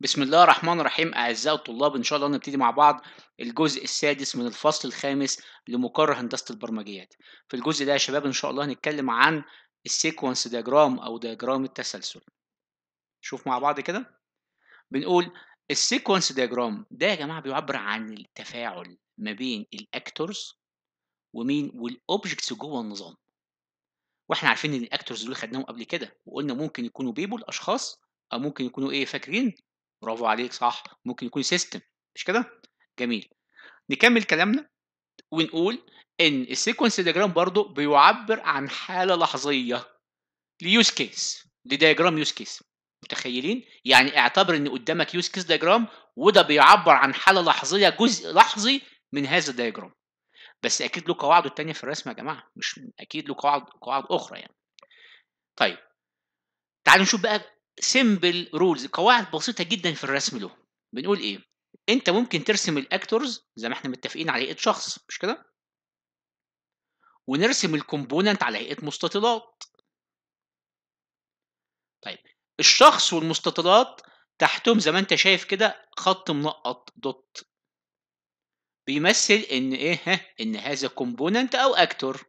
بسم الله الرحمن الرحيم أعزائي الطلاب إن شاء الله نبتدي مع بعض الجزء السادس من الفصل الخامس لمقر هندسة البرمجيات في الجزء ده يا شباب إن شاء الله هنتكلم عن السيكونس دياجرام أو دياجرام التسلسل شوف مع بعض كده بنقول السيكونس دياجرام ده يا جماعة بيعبر عن التفاعل ما بين الأكتورز ومين والأوبجكتس جوه النظام واحنا عارفين ان الاكتورز دول خدناهم قبل كده وقلنا ممكن يكونوا بيبل اشخاص او ممكن يكونوا ايه فاكرين برافو عليك صح ممكن يكون سيستم مش كده جميل نكمل كلامنا ونقول ان السيكونس ديجرام برضو بيعبر عن حاله لحظيه ليوز كيس لدياجرام يوز كيس متخيلين يعني اعتبر ان قدامك يوز كيس دياجرام وده بيعبر عن حاله لحظيه جزء لحظي من هذا الدياجرام بس اكيد له قواعده التانية في الرسم يا جماعه مش اكيد له قواعد قواعد اخرى يعني طيب تعالوا نشوف بقى سيمبل رولز قواعد بسيطه جدا في الرسم له بنقول ايه انت ممكن ترسم الاكتورز زي ما احنا متفقين على هيئه شخص مش كده ونرسم الكومبوننت على هيئه مستطيلات طيب الشخص والمستطيلات تحتهم زي ما انت شايف كده خط منقط دوت بيمثل ان ايه ها ان هذا كومبوننت او اكتور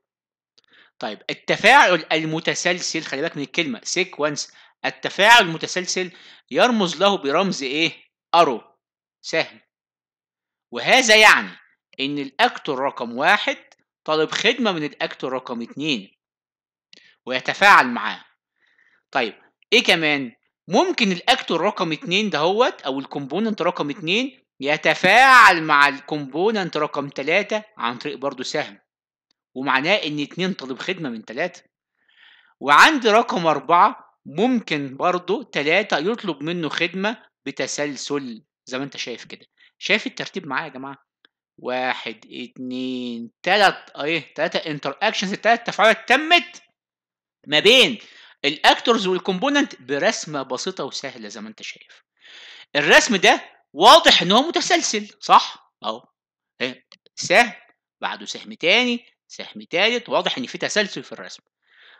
طيب التفاعل المتسلسل خلي بالك من الكلمه سيكونس التفاعل المتسلسل يرمز له برمز ايه؟ أرو سهم وهذا يعني إن الأكتور رقم واحد طالب خدمة من الأكتور رقم اتنين ويتفاعل معاه طيب إيه كمان؟ ممكن الأكتور رقم اتنين دهوت أو الكومبوننت رقم اتنين يتفاعل مع الكومبوننت رقم تلاتة عن طريق برضه سهم ومعناه إن اتنين طالب خدمة من تلاتة وعند رقم أربعة ممكن برضه تلاتة يطلب منه خدمة بتسلسل زي ما انت شايف كده شايف الترتيب معايا يا جماعة واحد اتنين تلات ايه تلاتة انتر اكشنز التلات تفاعلات تمت ما بين الاكتورز والكومبوننت برسمة بسيطة وسهلة زي ما انت شايف الرسم ده واضح ان هو متسلسل صح اهو سهم بعده سهم تاني سهم تالت واضح ان في تسلسل في الرسم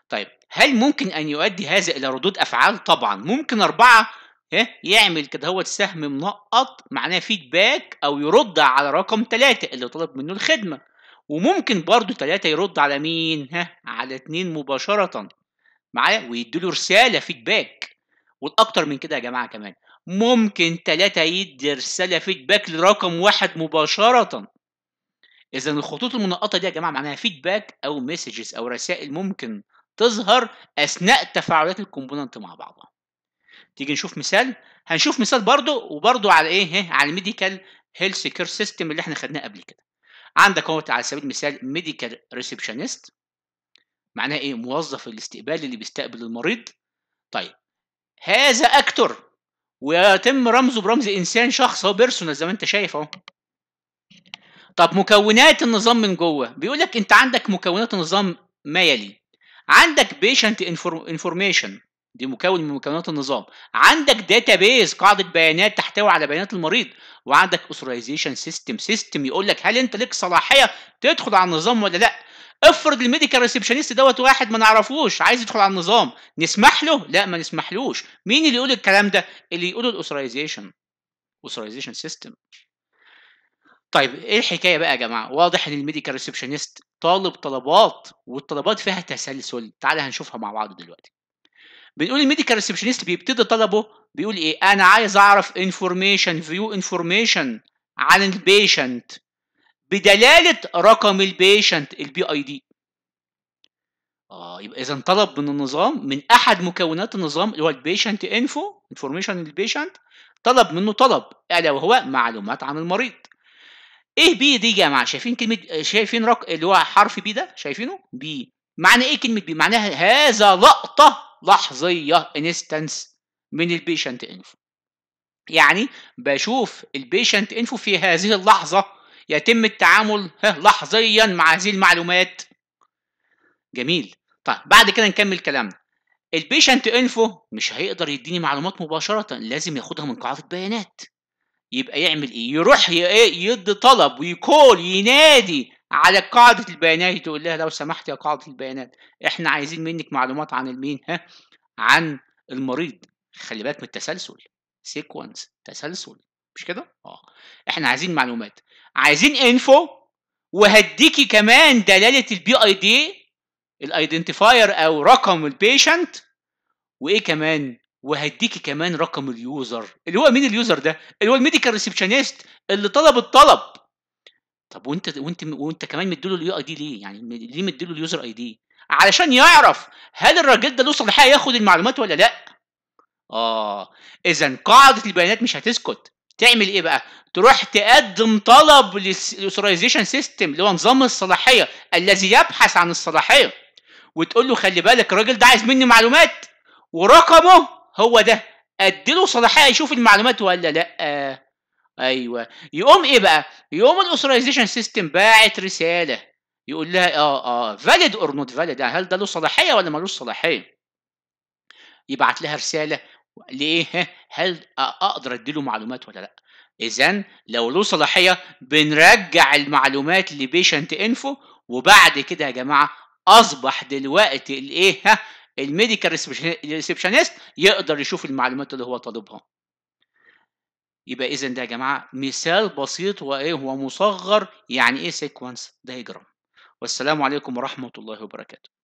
طيب هل ممكن ان يؤدي هذا الى ردود افعال طبعا ممكن اربعه إيه، يعمل كده هو السهم منقط معناه فيدباك او يرد على رقم ثلاثة اللي طلب منه الخدمة وممكن برضو ثلاثة يرد على مين ها على اتنين مباشرة معايا ويديله رسالة فيدباك والاكتر من كده يا جماعة كمان ممكن ثلاثة يدي رسالة فيدباك لرقم واحد مباشرة اذا الخطوط المنقطة دي يا جماعة معناها فيدباك او مسجز او رسائل ممكن تظهر اثناء تفاعلات الكومبوننت مع بعضها تيجي نشوف مثال هنشوف مثال برضو وبرضو على ايه على الميديكال هيلث كير سيستم اللي احنا خدناه قبل كده عندك اهو على سبيل المثال ميديكال ريسبشنست معناها ايه موظف الاستقبال اللي بيستقبل المريض طيب هذا اكتور ويتم رمزه برمز انسان شخص هو بيرسونال زي ما انت شايف اهو طب مكونات النظام من جوه بيقول لك انت عندك مكونات النظام ما يلي عندك بيشنت انفورميشن دي مكون من مكونات النظام عندك داتا بيز قاعده بيانات تحتوي على بيانات المريض وعندك اوثرايزيشن سيستم سيستم يقول لك هل انت لك صلاحيه تدخل على النظام ولا لا افرض الميديكال ريسبشنست دوت واحد ما نعرفوش عايز يدخل على النظام نسمح له لا ما نسمحلوش مين اللي يقول الكلام ده اللي يقوله الاوثرايزيشن اوثرايزيشن سيستم طيب ايه الحكايه بقى يا جماعه واضح ان الميديكال ريسبشنست طالب طلبات والطلبات فيها تسلسل تعالى هنشوفها مع بعض دلوقتي بنقول الميديكال ريسبشنست بيبتدي طلبه بيقول ايه انا عايز اعرف انفورميشن فيو انفورميشن عن البيشنت بدلاله رقم البيشنت البي اي دي اه يبقى اذا طلب من النظام من احد مكونات النظام اللي هو البيشنت انفو انفورميشن البيشنت طلب منه طلب الا وهو معلومات عن المريض ايه بي دي يا جماعه شايفين كلمه شايفين رق اللي هو حرف بي ده شايفينه بي معنى ايه كلمه بي معناها هذا لقطه لحظيه انستنس من البيشنت انفو يعني بشوف البيشنت انفو في هذه اللحظه يتم التعامل لحظيا مع هذه المعلومات جميل طيب بعد كده نكمل كلامنا البيشنت انفو مش هيقدر يديني معلومات مباشره لازم ياخدها من قاعده بيانات يبقى يعمل ايه يروح ايه يدي طلب ويكول ينادي على قاعدة البيانات تقول لها لو سمحت يا قاعدة البيانات احنا عايزين منك معلومات عن المين ها عن المريض خلي بالك من التسلسل سيكونس تسلسل مش كده اه احنا عايزين معلومات عايزين انفو وهديكي كمان دلالة البي اي دي الايدنتيفاير او رقم البيشنت وايه كمان وهيديكي كمان رقم اليوزر اللي هو مين اليوزر ده اللي هو الميديكال ريسبشنست اللي طلب الطلب طب وانت وانت وانت كمان مديله اليو اي دي ليه يعني ليه مديله اليوزر اي دي علشان يعرف هل الراجل ده له صلاحيه ياخد المعلومات ولا لا اه اذا قاعده البيانات مش هتسكت تعمل ايه بقى تروح تقدم طلب للاثورايزيشن سيستم اللي هو نظام الصلاحيه الذي يبحث عن الصلاحيه وتقول له خلي بالك الراجل ده عايز مني معلومات ورقمه هو ده اديله صلاحيه يشوف المعلومات ولا لا ايوه يقوم ايه بقى يقوم الاوثرايزيشن سيستم باعت رساله يقول لها اه اه فاليد اور نوت فاليد هل ده له صلاحيه ولا ملوش صلاحيه يبعت لها رساله ليه هل اقدر اديله معلومات ولا لا اذا لو له صلاحيه بنرجع المعلومات لبيشنت انفو وبعد كده يا جماعه اصبح دلوقتي الايه الميديكال ريسبشنست يقدر يشوف المعلومات اللي هو طالبها يبقى اذا ده يا جماعه مثال بسيط وايه ومصغر يعني ايه سيكونس دايجرام والسلام عليكم ورحمه الله وبركاته